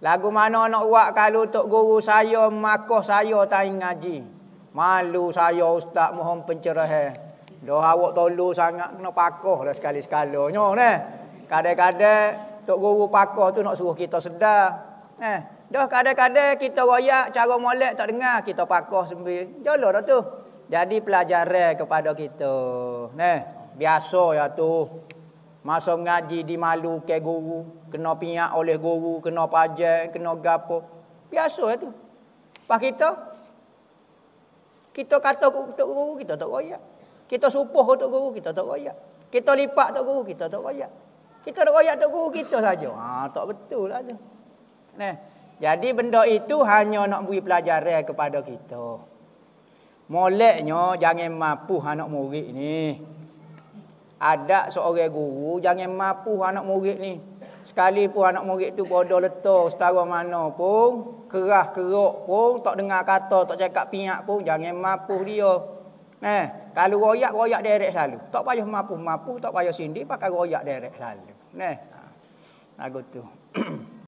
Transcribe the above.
Lagu mana nak buat kalau Tok Guru saya, makoh saya tak ngaji. Malu saya Ustaz mohon pencerahan. Eh. Dah awak tolu sangat, kena pakoh lah sekali-sekalanya. Eh. Kadang-kadang Tok Guru pakoh tu nak suruh kita sedar. Eh. Dah kadang-kadang kita royak, cara molek tak dengar, kita pakoh sembil. Jalur dah tu. Jadi pelajaran kepada kita. Eh. Biasa ya tu. Masa mengaji dimalu ke guru. Kena pinyak oleh guru. Kena pajak. Kena gapo. Biasa itu. Lepas kita. Kita kata untuk guru. Kita tak royak. Kita supoh untuk guru. Kita tak royak. Kita lipat untuk guru. Kita tak royak. Kita tak royak untuk guru kita saja. Ha, tak betul lah itu. Nah. Jadi benda itu hanya nak beri pelajaran kepada kita. Moleknya jangan mampu anak murid ni ada seorang guru jangan mampu anak murid ni sekali pun anak murid tu bodoh letoh setara mana pun kerah keruk pun tak dengar kata tak cakap pihak pun jangan mampu dia eh kalau royak royak derek selalu tak payah mampu mampu tak payah sindir pakai royak derek selalu neh ha, lagu tu